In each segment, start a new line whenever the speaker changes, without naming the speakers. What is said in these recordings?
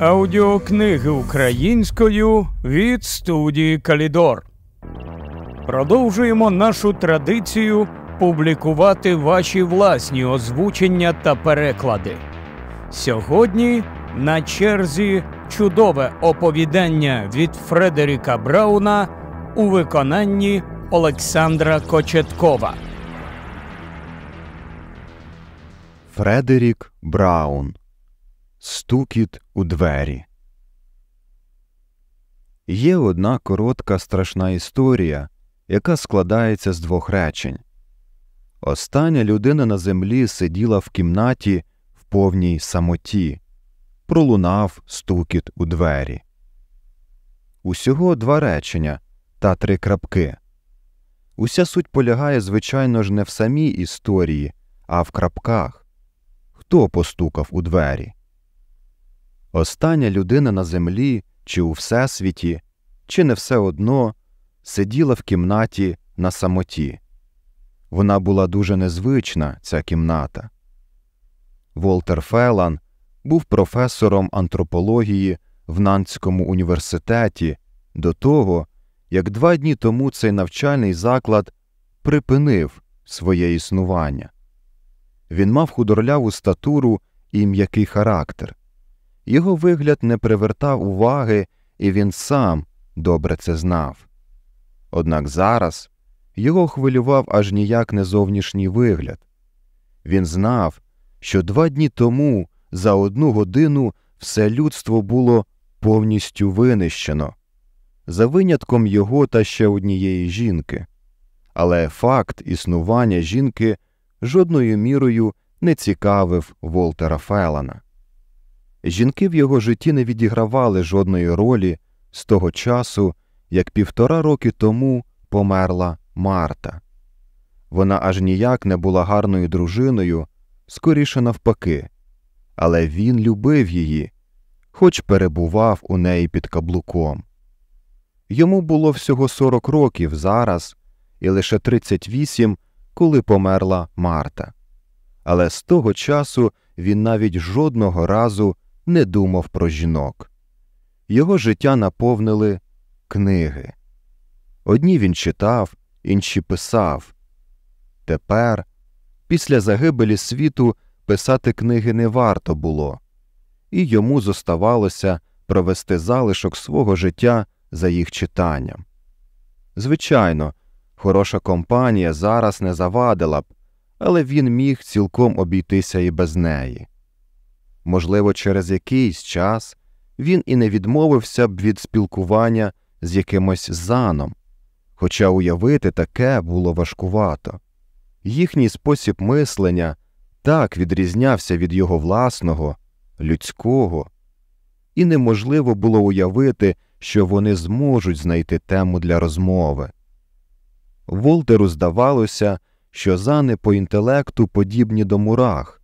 Аудіокниги українською від студії Калідор. Продовжуємо нашу традицію публікувати ваші власні озвучення та переклади. Сьогодні на черзі чудове оповідання від Фредеріка Брауна у виконанні Олександра Кочеткова.
Фредерік Браун Стукіт у двері. Є одна коротка страшна історія, яка складається з двох речень. Остання людина на землі сиділа в кімнаті в повній самоті, пролунав стукіт у двері. Усього два речення та три крапки. Уся суть полягає, звичайно ж, не в самій історії, а в крапках. Хто постукав у двері? Остання людина на землі чи у всесвіті, чи не все одно, сиділа в кімнаті на самоті. Вона була дуже незвична, ця кімната. Волтер Фелан був професором антропології в Нанцькому університеті до того, як два дні тому цей навчальний заклад припинив своє існування. Він мав худорляву статуру і м'який характер. Його вигляд не привертав уваги, і він сам добре це знав. Однак зараз його хвилював аж ніяк не зовнішній вигляд. Він знав, що два дні тому за одну годину все людство було повністю винищено, за винятком його та ще однієї жінки, але факт існування жінки жодною мірою не цікавив Волтера Фелана. Жінки в його житті не відігравали жодної ролі з того часу, як півтора роки тому померла Марта. Вона аж ніяк не була гарною дружиною, скоріше навпаки, але він любив її, хоч перебував у неї під каблуком. Йому було всього 40 років зараз і лише 38, коли померла Марта. Але з того часу він навіть жодного разу не думав про жінок. Його життя наповнили книги. Одні він читав, інші писав. Тепер, після загибелі світу, писати книги не варто було, і йому зоставалося провести залишок свого життя за їх читанням. Звичайно, хороша компанія зараз не завадила б, але він міг цілком обійтися і без неї можливо, через якийсь час він і не відмовився б від спілкування з якимось заном, хоча уявити таке було важкувато. Їхній спосіб мислення так відрізнявся від його власного, людського, і неможливо було уявити, що вони зможуть знайти тему для розмови. Волтеру здавалося, що зани по інтелекту подібні до мурах,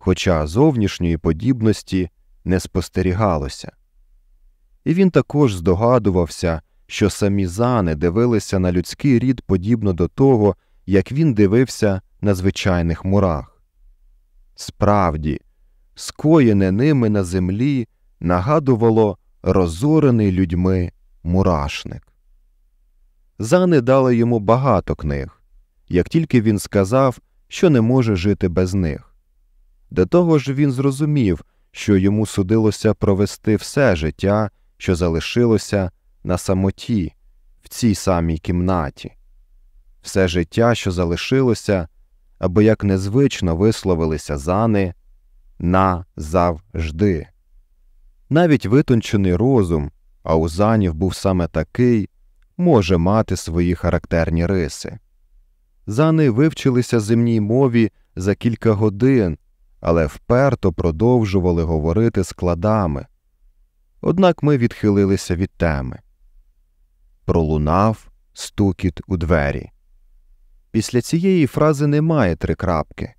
хоча зовнішньої подібності не спостерігалося. І він також здогадувався, що самі зани дивилися на людський рід подібно до того, як він дивився на звичайних мурах. Справді, скоєне ними на землі нагадувало розорений людьми мурашник. Зани дали йому багато книг, як тільки він сказав, що не може жити без них. До того ж він зрозумів, що йому судилося провести все життя, що залишилося на самоті, в цій самій кімнаті, все життя, що залишилося, або як незвично висловилися зани назавжди. Навіть витончений розум, а у занів був саме такий, може мати свої характерні риси. Зани вивчилися земній мові за кілька годин але вперто продовжували говорити складами. Однак ми відхилилися від теми. Пролунав стукіт у двері. Після цієї фрази немає три крапки,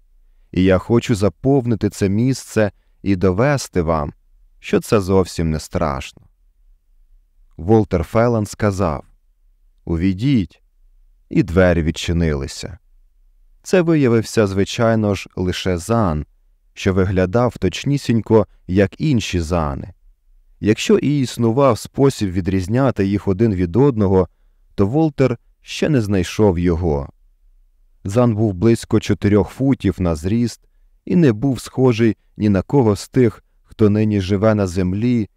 і я хочу заповнити це місце і довести вам, що це зовсім не страшно. Волтер Фелан сказав Увійдіть, і двері відчинилися. Це виявився, звичайно ж, лише зан, що виглядав точнісінько, як інші зани. Якщо і існував спосіб відрізняти їх один від одного, то Волтер ще не знайшов його. Зан був близько чотирьох футів на зріст і не був схожий ні на кого з тих, хто нині живе на землі,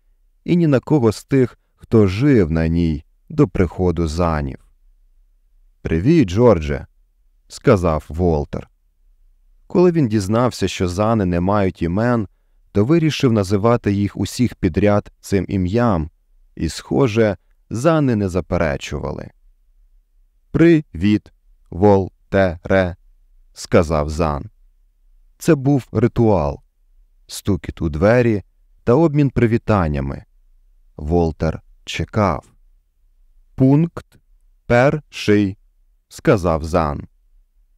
і ні на кого з тих, хто жив на ній до приходу занів. Привіт, Джордже, сказав Волтер. Коли він дізнався, що зани не мають імен, то вирішив називати їх усіх підряд цим ім'ям, і, схоже, зани не заперечували. Привіт, Волтере, сказав Зан. Це був ритуал стукіт у двері та обмін привітаннями. Волтер чекав. Пункт перший, сказав Зан.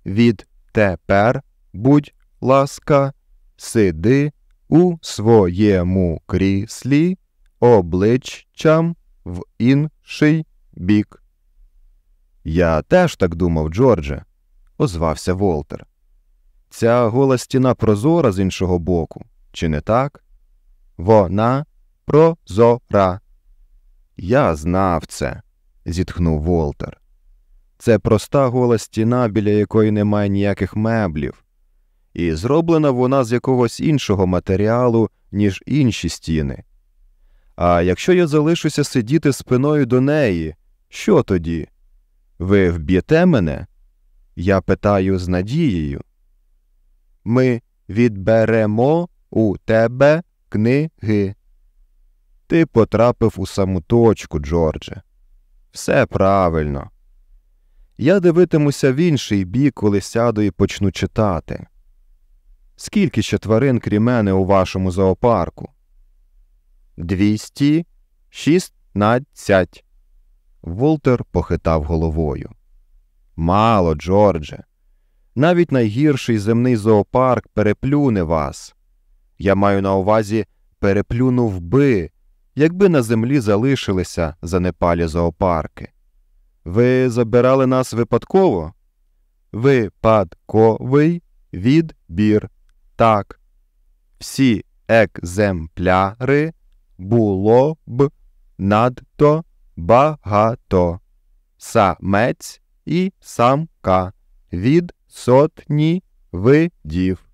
Від тепер будь ласка, сиди у своєму кріслі обличчям в інший бік. Я теж так думав, Джордже, озвався Волтер. Ця гола стіна прозора з іншого боку, чи не так? Вона прозора. Я знав це, зітхнув Волтер. Це проста гола стіна, біля якої немає ніяких меблів і зроблена вона з якогось іншого матеріалу, ніж інші стіни. А якщо я залишуся сидіти спиною до неї, що тоді? Ви вб'єте мене? Я питаю з надією. Ми відберемо у тебе книги. Ти потрапив у саму точку, Джордже. Все правильно. Я дивитимуся в інший бік, коли сяду і почну читати. Скільки ще тварин, крім мене, у вашому зоопарку? Двісті шістнадцять. Волтер похитав головою. Мало, Джордже. Навіть найгірший земний зоопарк переплюне вас. Я маю на увазі переплюнув би, якби на землі залишилися занепалі зоопарки. Ви забирали нас випадково? Випадковий відбір так, всі екземпляри було б надто багато. Самець і самка від сотні видів.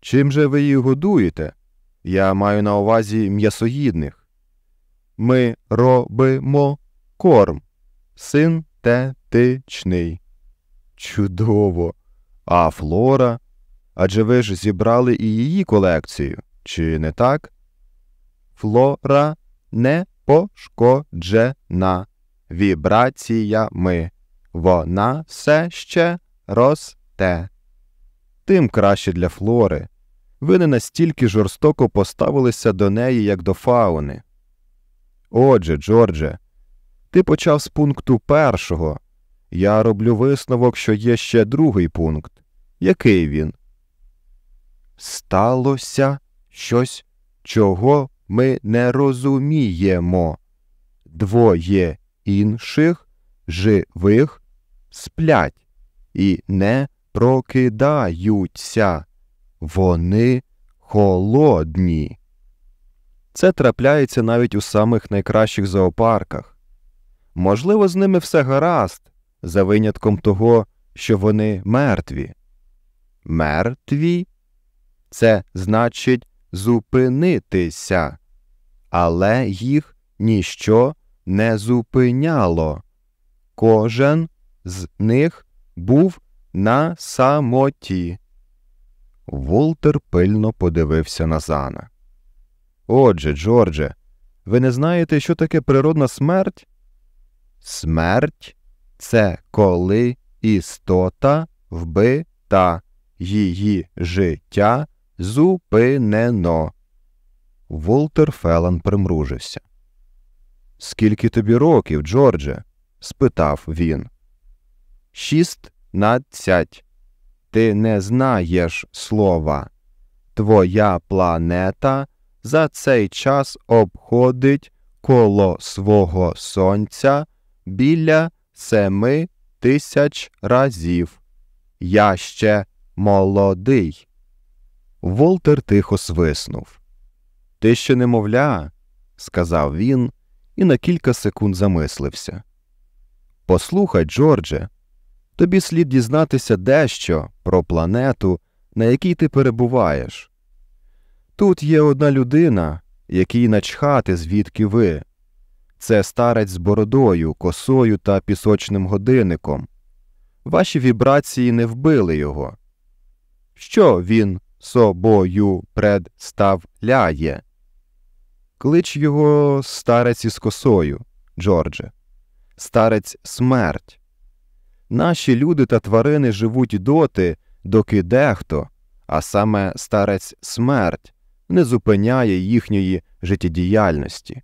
Чим же ви їх годуєте? Я маю на увазі м'ясоїдних. Ми робимо корм синтетичний. Чудово! А флора Адже ви ж зібрали і її колекцію, чи не так? Флора не пошкоджена вібраціями. Вона все ще росте. Тим краще для флори. Ви не настільки жорстоко поставилися до неї, як до фауни. Отже, Джордже, ти почав з пункту першого. Я роблю висновок, що є ще другий пункт. Який він? сталося щось, чого ми не розуміємо. Двоє інших живих сплять і не прокидаються. Вони холодні. Це трапляється навіть у самих найкращих зоопарках. Можливо, з ними все гаразд, за винятком того, що вони мертві. Мертві це значить зупинитися, але їх ніщо не зупиняло. Кожен з них був на самоті. Волтер пильно подивився на Зана. Отже, Джордже, ви не знаєте, що таке природна смерть? Смерть це коли істота вбита її життя Зупинено. Волтер Фелан примружився. Скільки тобі років, Джордже? спитав він. Шістнадцять. Ти не знаєш слова. Твоя планета за цей час обходить коло свого сонця біля семи тисяч разів. Я ще молодий. Волтер тихо свиснув. Ти ще немовля, сказав він і на кілька секунд замислився. Послухай, Джордже, тобі слід дізнатися дещо про планету, на якій ти перебуваєш. Тут є одна людина, якій начхати, звідки ви. Це старець з бородою, косою та пісочним годинником. Ваші вібрації не вбили його. Що він собою представляє. Клич його старець із косою, Джордже, старець смерть. Наші люди та тварини живуть доти, доки дехто, а саме старець смерть, не зупиняє їхньої життєдіяльності.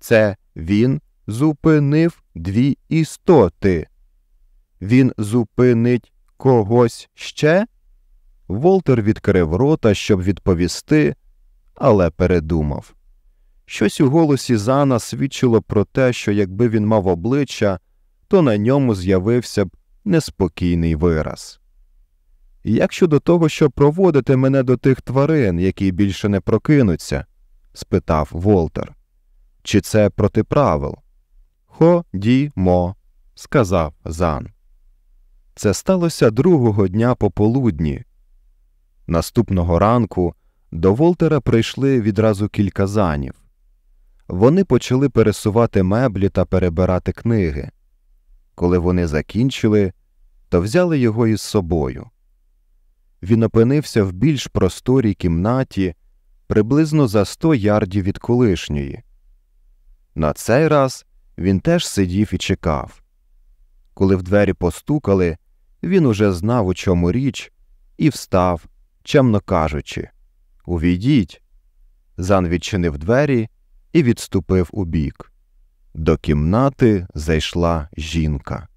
Це він зупинив дві істоти. Він зупинить когось ще. Волтер відкрив рота, щоб відповісти, але передумав. Щось у голосі Зана свідчило про те, що якби він мав обличчя, то на ньому з'явився б неспокійний вираз. Як щодо того, що проводити мене до тих тварин, які більше не прокинуться? спитав Волтер. Чи це проти правил? Ходімо, сказав Зан. Це сталося другого дня пополудні, Наступного ранку до Волтера прийшли відразу кілька занів. Вони почали пересувати меблі та перебирати книги. Коли вони закінчили, то взяли його із собою. Він опинився в більш просторій кімнаті приблизно за сто ярдів від колишньої. На цей раз він теж сидів і чекав. Коли в двері постукали, він уже знав, у чому річ, і встав чемно кажучи Увійдіть. Зан відчинив двері і відступив убік. До кімнати зайшла жінка.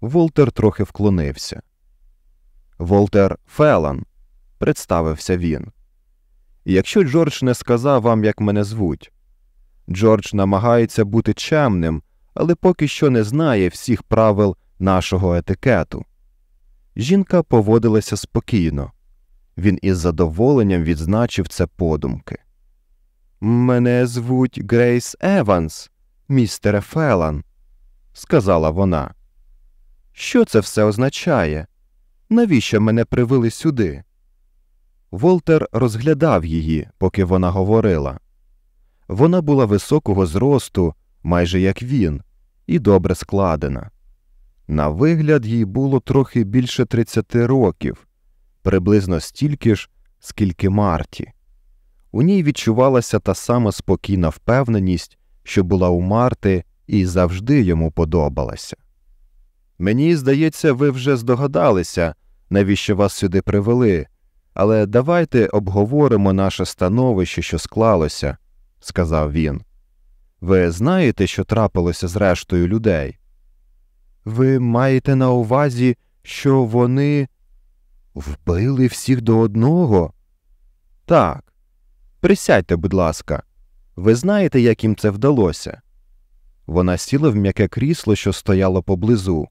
Волтер трохи вклонився. Волтер Фелан, представився він. Якщо Джордж не сказав вам, як мене звуть, Джордж намагається бути чемним, але поки що не знає всіх правил нашого етикету. Жінка поводилася спокійно, він із задоволенням відзначив це подумки. Мене звуть Грейс Еванс, містере Фелан, сказала вона. Що це все означає? Навіщо мене привели сюди? Волтер розглядав її, поки вона говорила. Вона була високого зросту, майже як він, і добре складена. На вигляд їй було трохи більше тридцяти років приблизно стільки ж, скільки Марті. У ній відчувалася та сама спокійна впевненість, що була у Марти і завжди йому подобалася. Мені здається, ви вже здогадалися, навіщо вас сюди привели, але давайте обговоримо наше становище, що склалося, сказав він. Ви знаєте, що трапилося з рештою людей? Ви маєте на увазі, що вони. Вбили всіх до одного? Так. Присядьте, будь ласка, ви знаєте, як їм це вдалося? Вона сіла в м'яке крісло, що стояло поблизу.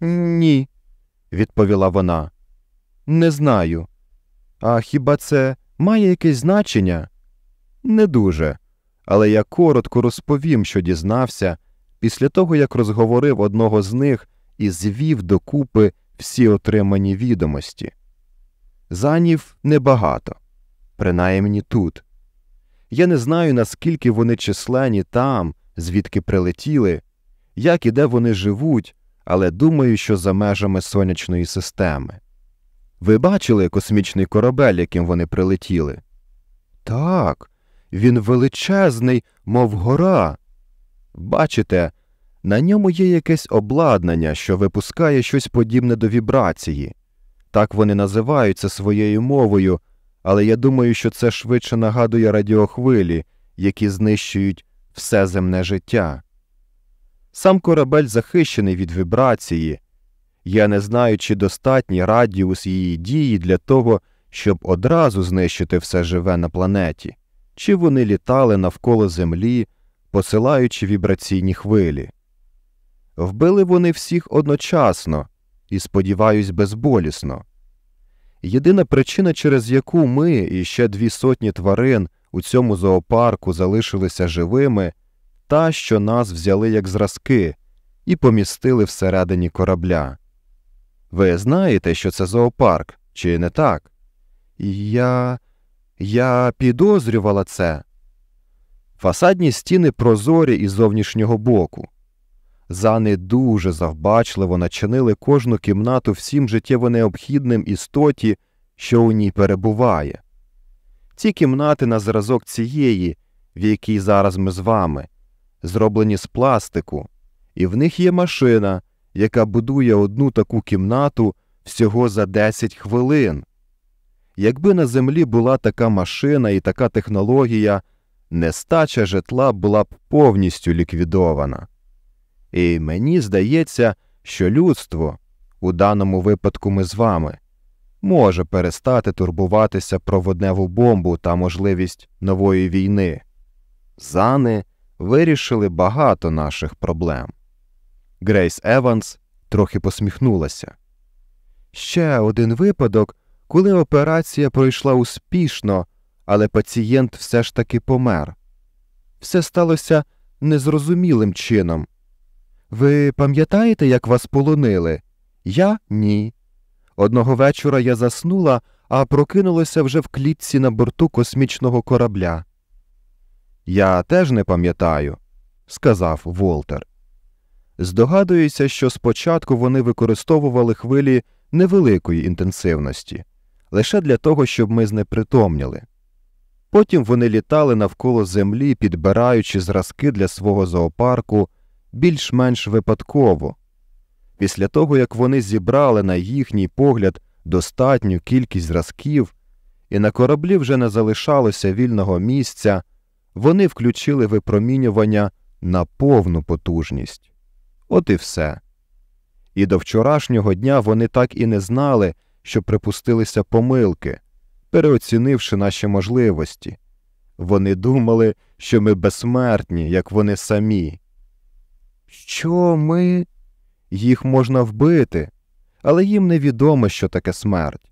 Ні, відповіла вона. Не знаю. А хіба це має якесь значення? Не дуже. Але я коротко розповім, що дізнався, після того як розговорив одного з них і звів докупи всі отримані відомості. Занів небагато, принаймні тут. Я не знаю, наскільки вони численні там, звідки прилетіли, як і де вони живуть, але думаю, що за межами сонячної системи. Ви бачили космічний корабель, яким вони прилетіли? Так, він величезний, мов гора. Бачите, на ньому є якесь обладнання, що випускає щось подібне до вібрації. Так вони називаються своєю мовою, але я думаю, що це швидше нагадує радіохвилі, які знищують все земне життя. Сам корабель захищений від вібрації. Я не знаю, чи достатній радіус її дії для того, щоб одразу знищити все живе на планеті, чи вони літали навколо Землі, посилаючи вібраційні хвилі. Вбили вони всіх одночасно і, сподіваюсь, безболісно. Єдина причина, через яку ми і ще дві сотні тварин у цьому зоопарку залишилися живими, та, що нас взяли як зразки і помістили всередині корабля. Ви знаєте, що це зоопарк, чи не так? Я. я підозрювала це. Фасадні стіни прозорі із зовнішнього боку. Зани дуже завбачливо начинили кожну кімнату всім життєво необхідним істоті, що у ній перебуває. Ці кімнати на зразок цієї, в якій зараз ми з вами, зроблені з пластику, і в них є машина, яка будує одну таку кімнату всього за 10 хвилин. Якби на землі була така машина і така технологія, нестача житла була б повністю ліквідована. І мені здається, що людство, у даному випадку ми з вами, може перестати турбуватися про водневу бомбу та можливість нової війни. Зани вирішили багато наших проблем. Грейс Еванс трохи посміхнулася. Ще один випадок, коли операція пройшла успішно, але пацієнт все ж таки помер. Все сталося незрозумілим чином. Ви пам'ятаєте, як вас полонили? Я ні. Одного вечора я заснула, а прокинулася вже в клітці на борту космічного корабля. Я теж не пам'ятаю, сказав Волтер. Здогадуюся, що спочатку вони використовували хвилі невеликої інтенсивності лише для того, щоб ми знепритомніли. Потім вони літали навколо землі, підбираючи зразки для свого зоопарку більш-менш випадково. Після того, як вони зібрали на їхній погляд достатню кількість зразків, і на кораблі вже не залишалося вільного місця, вони включили випромінювання на повну потужність. От і все. І до вчорашнього дня вони так і не знали, що припустилися помилки, переоцінивши наші можливості. Вони думали, що ми безсмертні, як вони самі, що ми їх можна вбити, але їм невідомо, що таке смерть.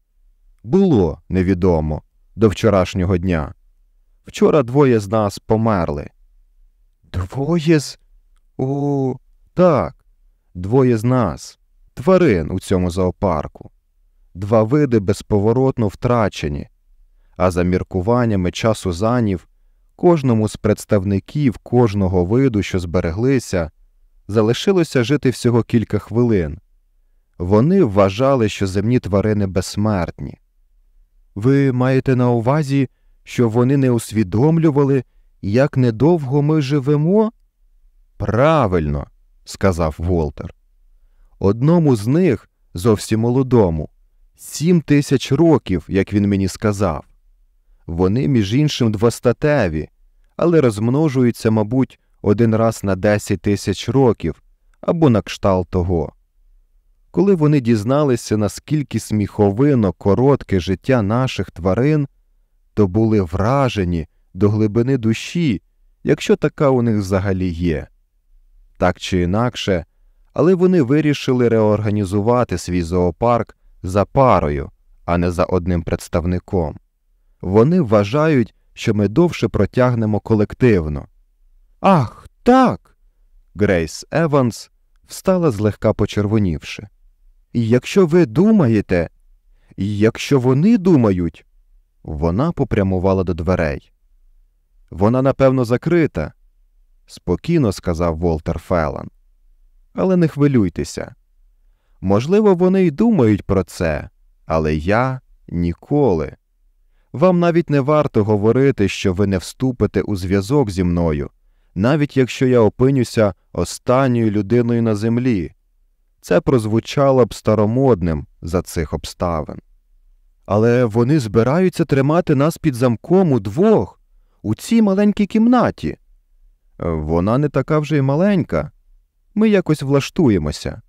Було невідомо до вчорашнього дня. Вчора двоє з нас померли. Двоє з. О, так, двоє з нас, тварин у цьому зоопарку. Два види безповоротно втрачені, а за міркуваннями часу занів, кожному з представників кожного виду, що збереглися, залишилося жити всього кілька хвилин. Вони вважали, що земні тварини безсмертні. Ви маєте на увазі, що вони не усвідомлювали, як недовго ми живемо? Правильно, сказав Волтер. Одному з них, зовсім молодому, сім тисяч років, як він мені сказав. Вони, між іншим, двостатеві, але розмножуються, мабуть, один раз на 10 тисяч років або на кшталт того. Коли вони дізналися, наскільки сміховино коротке життя наших тварин, то були вражені до глибини душі, якщо така у них взагалі є. Так чи інакше, але вони вирішили реорганізувати свій зоопарк за парою, а не за одним представником. Вони вважають, що ми довше протягнемо колективно. Ах, так. Грейс Еванс встала злегка почервонівши. Якщо ви думаєте, якщо вони думають, вона попрямувала до дверей. Вона, напевно, закрита, спокійно сказав Волтер Фелан. Але не хвилюйтеся. Можливо, вони й думають про це, але я ніколи. Вам навіть не варто говорити, що ви не вступите у зв'язок зі мною, навіть якщо я опинюся останньою людиною на землі. Це прозвучало б старомодним за цих обставин. Але вони збираються тримати нас під замком удвох, у цій маленькій кімнаті. Вона не така вже й маленька. Ми якось влаштуємося.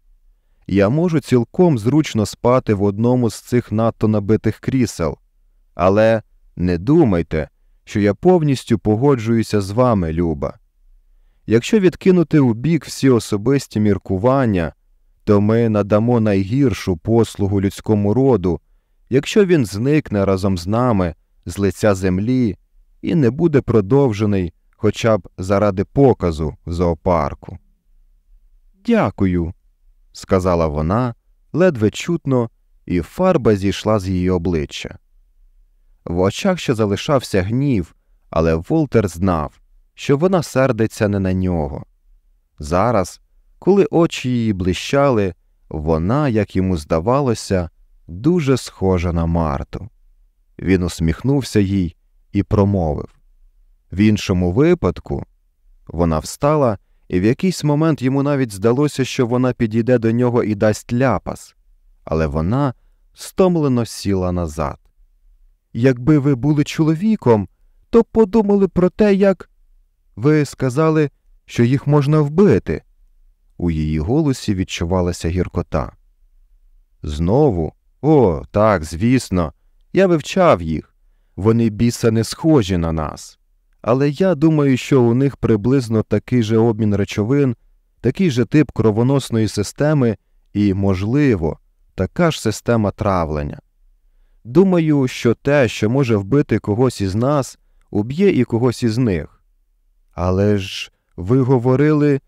Я можу цілком зручно спати в одному з цих надто набитих крісел, але не думайте, що я повністю погоджуюся з вами, Люба. Якщо відкинути у бік всі особисті міркування, то ми надамо найгіршу послугу людському роду, якщо він зникне разом з нами з лиця землі і не буде продовжений хоча б заради показу зоопарку. Дякую, сказала вона ледве чутно, і фарба зійшла з її обличчя. В очах ще залишався гнів, але Волтер знав що вона сердиться не на нього. Зараз, коли очі її блищали, вона, як йому здавалося, дуже схожа на Марту. Він усміхнувся їй і промовив в іншому випадку, вона встала, і в якийсь момент йому навіть здалося, що вона підійде до нього і дасть ляпас, але вона стомлено сіла назад. Якби ви були чоловіком, то подумали про те, як ви сказали, що їх можна вбити. У її голосі відчувалася гіркота. Знову? О, так, звісно. Я вивчав їх. Вони біса не схожі на нас. Але я думаю, що у них приблизно такий же обмін речовин, такий же тип кровоносної системи і, можливо, така ж система травлення. Думаю, що те, що може вбити когось із нас, уб'є і когось із них. Але ж ви говорили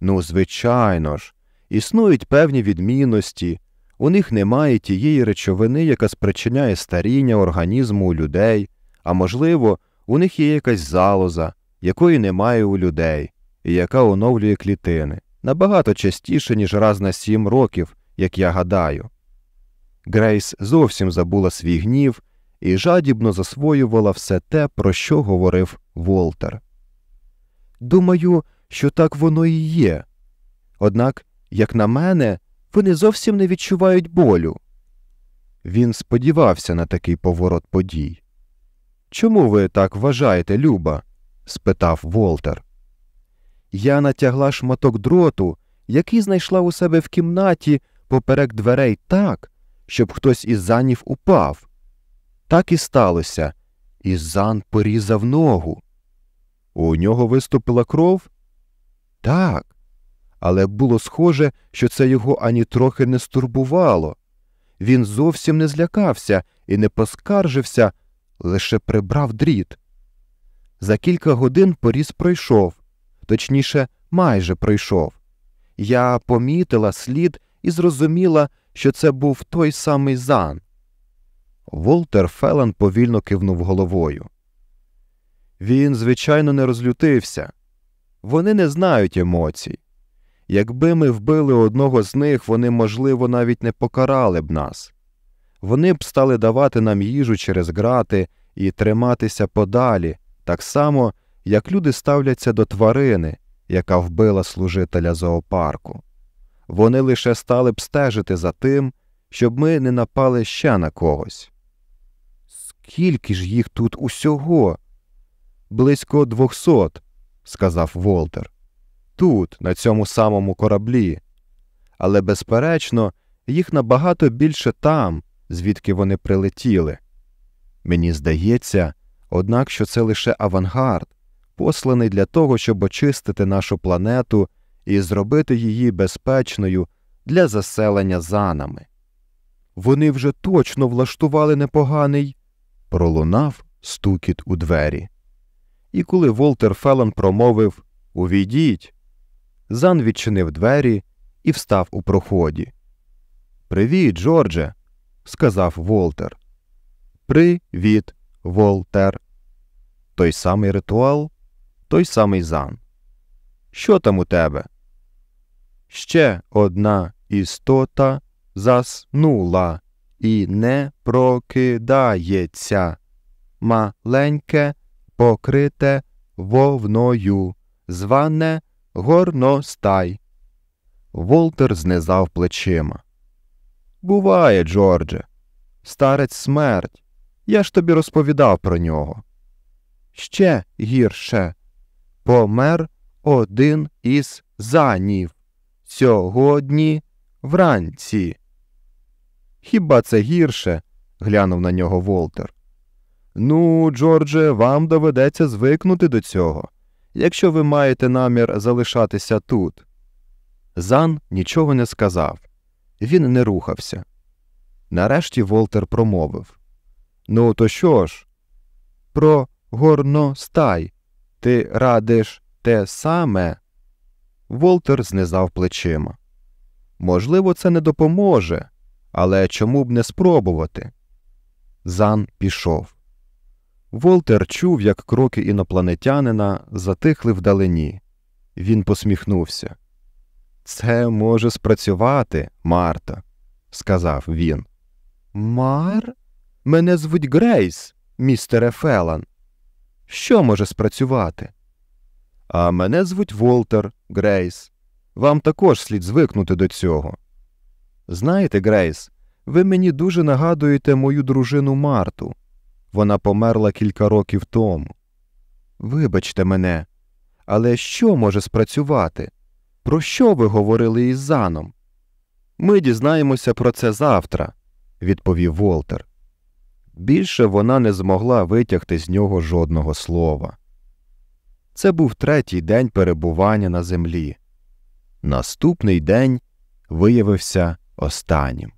ну, звичайно ж, існують певні відмінності, у них немає тієї речовини, яка спричиняє старіння організму у людей, а можливо, у них є якась залоза, якої немає у людей, і яка оновлює клітини набагато частіше, ніж раз на сім років, як я гадаю. Грейс зовсім забула свій гнів і жадібно засвоювала все те, про що говорив Волтер. Думаю, що так воно і є. Однак, як на мене, вони зовсім не відчувають болю. Він сподівався на такий поворот подій. Чому ви так вважаєте, Люба? спитав Волтер. Я натягла шматок дроту, який знайшла у себе в кімнаті поперек дверей так, щоб хтось із занів упав. Так і сталося. І зан порізав ногу. У нього виступила кров? Так. Але було схоже, що це його ані трохи не стурбувало. Він зовсім не злякався і не поскаржився, лише прибрав дріт. За кілька годин поріз пройшов, точніше, майже пройшов. Я помітила слід і зрозуміла, що це був той самий зан. Волтер Фелан повільно кивнув головою. Він, звичайно, не розлютився. Вони не знають емоцій. Якби ми вбили одного з них, вони, можливо, навіть не покарали б нас. Вони б стали давати нам їжу через грати і триматися подалі, так само, як люди ставляться до тварини, яка вбила служителя зоопарку. Вони лише стали б стежити за тим, щоб ми не напали ще на когось. Скільки ж їх тут усього? близько двохсот, сказав Волтер. Тут, на цьому самому кораблі. Але, безперечно, їх набагато більше там, звідки вони прилетіли. Мені здається, однак, що це лише авангард, посланий для того, щоб очистити нашу планету і зробити її безпечною для заселення занами. Вони вже точно влаштували непоганий. пролунав стукіт у двері і коли Волтер Фелен промовив Увійдіть, Зан відчинив двері і встав у проході. Привіт, Джордже, сказав Волтер. Привіт, Волтер. Той самий ритуал, той самий Зан. Що там у тебе? Ще одна істота заснула і не прокидається. Маленьке покрите вовною, зване горностай. Волтер знизав плечима. Буває, Джордже, старець смерть. Я ж тобі розповідав про нього. Ще гірше помер один із занів сьогодні вранці. Хіба це гірше? глянув на нього Волтер. Ну, Джордже, вам доведеться звикнути до цього, якщо ви маєте намір залишатися тут. Зан нічого не сказав. Він не рухався. Нарешті Волтер промовив Ну, то що ж? Про горностай. Ти радиш те саме? Волтер знизав плечима. Можливо, це не допоможе, але чому б не спробувати? Зан пішов. Волтер чув, як кроки інопланетянина затихли вдалині. Він посміхнувся. Це може спрацювати, Марта, сказав він. Мар? Мене звуть Грейс, містере Фелан. Що може спрацювати? А мене звуть Волтер, Грейс. Вам також слід звикнути до цього. Знаєте, Грейс, ви мені дуже нагадуєте мою дружину Марту. Вона померла кілька років тому. Вибачте мене, але що може спрацювати? Про що ви говорили із заном? Ми дізнаємося про це завтра, відповів Волтер. Більше вона не змогла витягти з нього жодного слова. Це був третій день перебування на землі. Наступний день виявився останнім.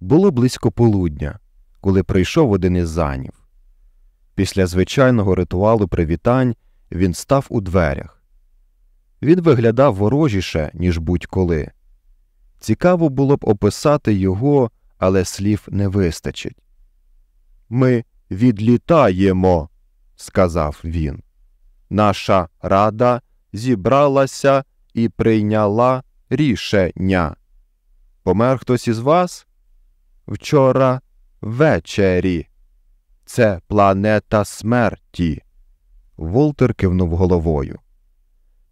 Було близько полудня коли прийшов один із занів. Після звичайного ритуалу привітань він став у дверях. Він виглядав ворожіше, ніж будь-коли. Цікаво було б описати його, але слів не вистачить. Ми відлітаємо, сказав він. Наша рада зібралася і прийняла рішення. Помер хтось із вас? Вчора вечері. Це планета смерті. Волтер кивнув головою.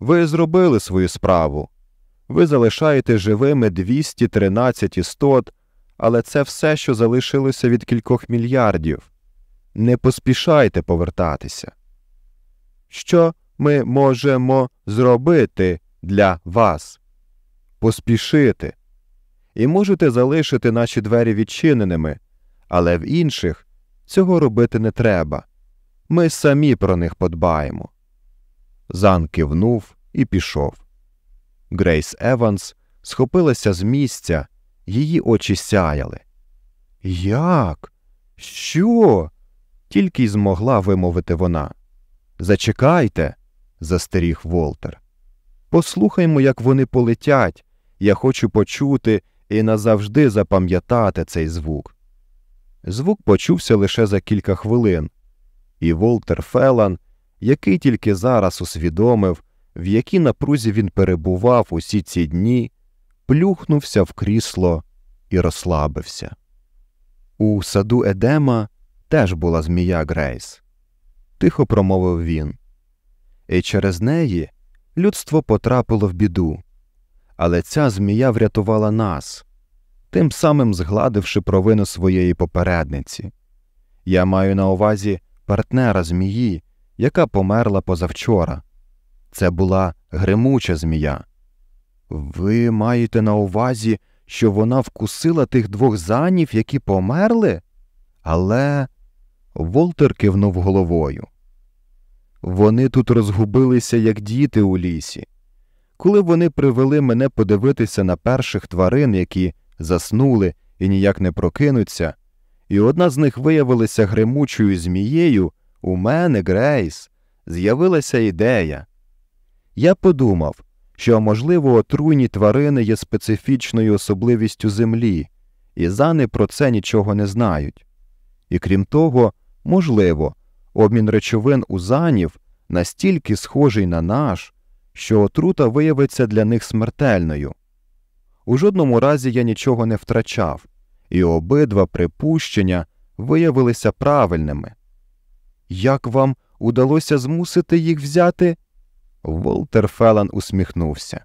Ви зробили свою справу. Ви залишаєте живими 213 істот, але це все, що залишилося від кількох мільярдів. Не поспішайте повертатися. Що ми можемо зробити для вас? Поспішити. І можете залишити наші двері відчиненими але в інших цього робити не треба. Ми самі про них подбаємо. Зан кивнув і пішов. Грейс Еванс схопилася з місця, її очі сяяли. Як? Що? Тільки й змогла вимовити вона. Зачекайте, застеріг Волтер. Послухаймо, як вони полетять. Я хочу почути і назавжди запам'ятати цей звук. Звук почувся лише за кілька хвилин, і Волтер Фелан, який тільки зараз усвідомив, в якій напрузі він перебував усі ці дні, плюхнувся в крісло і розслабився. У саду Едема теж була змія Грейс, тихо промовив він. І через неї людство потрапило в біду. Але ця змія врятувала нас тим самим згладивши провину своєї попередниці. Я маю на увазі партнера змії, яка померла позавчора. Це була гримуча змія. Ви маєте на увазі, що вона вкусила тих двох занів, які померли? Але Волтер кивнув головою. Вони тут розгубилися, як діти у лісі. Коли вони привели мене подивитися на перших тварин, які заснули і ніяк не прокинуться, і одна з них виявилася гримучою змією, у мене, Грейс, з'явилася ідея. Я подумав, що, можливо, отруйні тварини є специфічною особливістю землі, і зани про це нічого не знають. І крім того, можливо, обмін речовин у занів настільки схожий на наш, що отрута виявиться для них смертельною. У жодному разі я нічого не втрачав, і обидва припущення виявилися правильними. Як вам удалося змусити їх взяти? Волтер Фелан усміхнувся.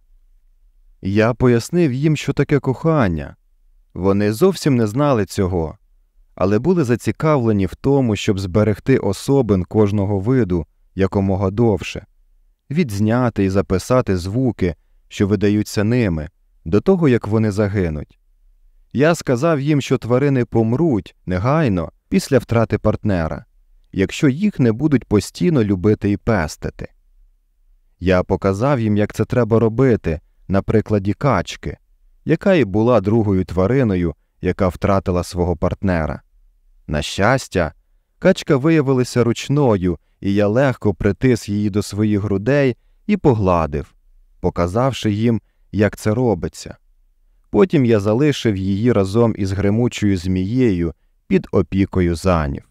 Я пояснив їм, що таке кохання. Вони зовсім не знали цього, але були зацікавлені в тому, щоб зберегти особин кожного виду якомога довше, відзняти і записати звуки, що видаються ними до того як вони загинуть. Я сказав їм, що тварини помруть негайно після втрати партнера, якщо їх не будуть постійно любити і пестити. Я показав їм, як це треба робити на прикладі качки, яка і була другою твариною, яка втратила свого партнера. На щастя, качка виявилася ручною, і я легко притис її до своїх грудей і погладив, показавши їм, як це робиться. Потім я залишив її разом із гримучою змією під опікою занів.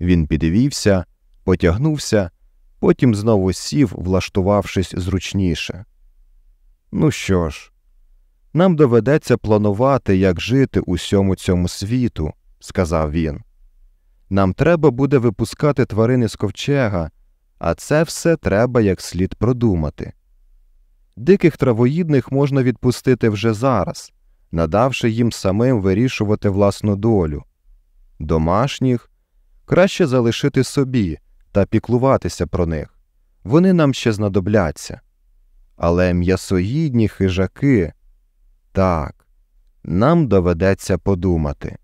Він підвівся, потягнувся, потім знову сів, влаштувавшись зручніше. Ну що ж, нам доведеться планувати, як жити усьому цьому світу, сказав він. Нам треба буде випускати тварини з ковчега, а це все треба як слід продумати. Диких травоїдних можна відпустити вже зараз, надавши їм самим вирішувати власну долю. Домашніх краще залишити собі та піклуватися про них. Вони нам ще знадобляться. Але м'ясоїдні хижаки так, нам доведеться подумати.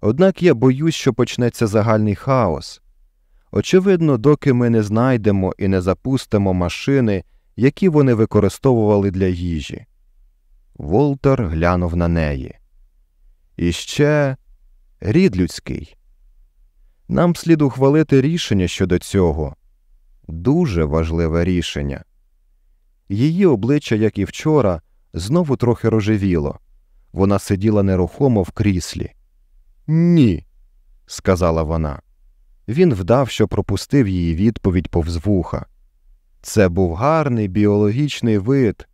Однак я боюсь, що почнеться загальний хаос. Очевидно, доки ми не знайдемо і не запустимо машини, які вони використовували для їжі. Волтер глянув на неї. І ще рід людський. Нам слід ухвалити рішення щодо цього. Дуже важливе рішення. Її обличчя, як і вчора, знову трохи рожевіло. Вона сиділа нерухомо в кріслі. Ні, сказала вона. Він вдав, що пропустив її відповідь повз вуха. Це був гарний біологічний вид,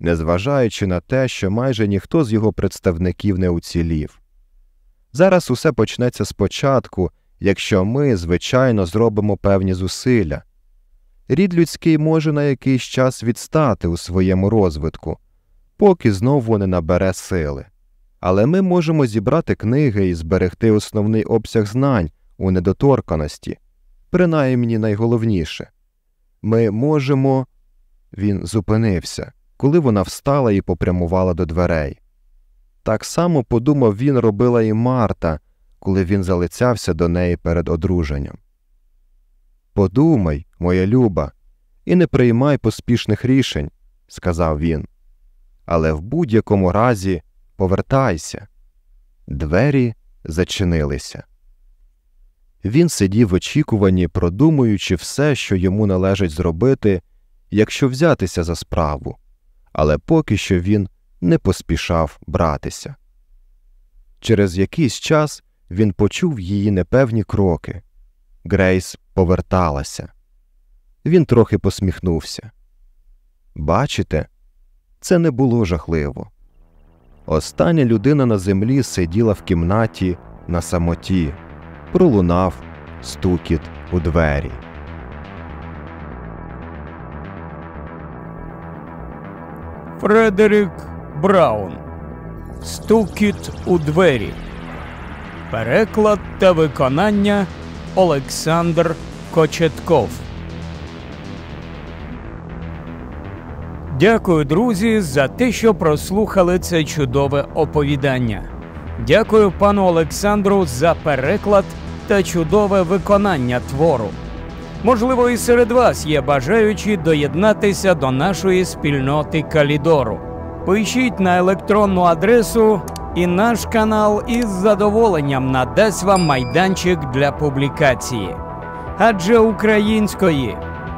незважаючи на те, що майже ніхто з його представників не уцілів. Зараз усе почнеться спочатку, якщо ми, звичайно, зробимо певні зусилля. Рід людський може на якийсь час відстати у своєму розвитку, поки знову не набере сили. Але ми можемо зібрати книги і зберегти основний обсяг знань у недоторканості, принаймні найголовніше. Ми можемо. Він зупинився, коли вона встала і попрямувала до дверей. Так само подумав він робила і Марта, коли він залицявся до неї перед одруженням. Подумай, моя люба, і не приймай поспішних рішень, сказав він. Але в будь якому разі повертайся. Двері зачинилися. Він сидів в очікуванні, продумуючи все, що йому належить зробити, якщо взятися за справу, але поки що він не поспішав братися. Через якийсь час він почув її непевні кроки. Грейс поверталася. Він трохи посміхнувся. Бачите, це не було жахливо. Остання людина на землі сиділа в кімнаті на самоті пролунав стукіт у двері.
Фредерік Браун. Стукіт у двері. Переклад та виконання Олександр Кочетков. Дякую, друзі, за те, що прослухали це чудове оповідання. Дякую пану Олександру за переклад та чудове виконання твору. Можливо, і серед вас є бажаючі доєднатися до нашої спільноти Калідору. Пишіть на електронну адресу, і наш канал із задоволенням надасть вам майданчик для публікації. Адже української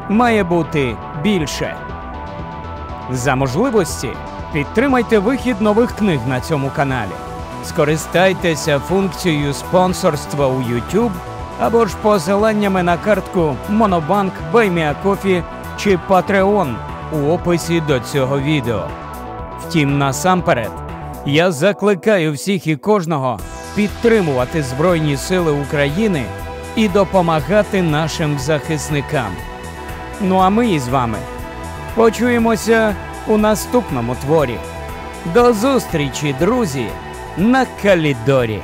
має бути більше. За можливості підтримайте вихід нових книг на цьому каналі. Скористайтеся функцією спонсорства у YouTube або ж посиланнями на картку Monobank, BuyMeACoffee чи Patreon у описі до цього відео. Втім, насамперед, я закликаю всіх і кожного підтримувати Збройні Сили України і допомагати нашим захисникам. Ну а ми із вами почуємося у наступному творі. До зустрічі, друзі! на Калидоре.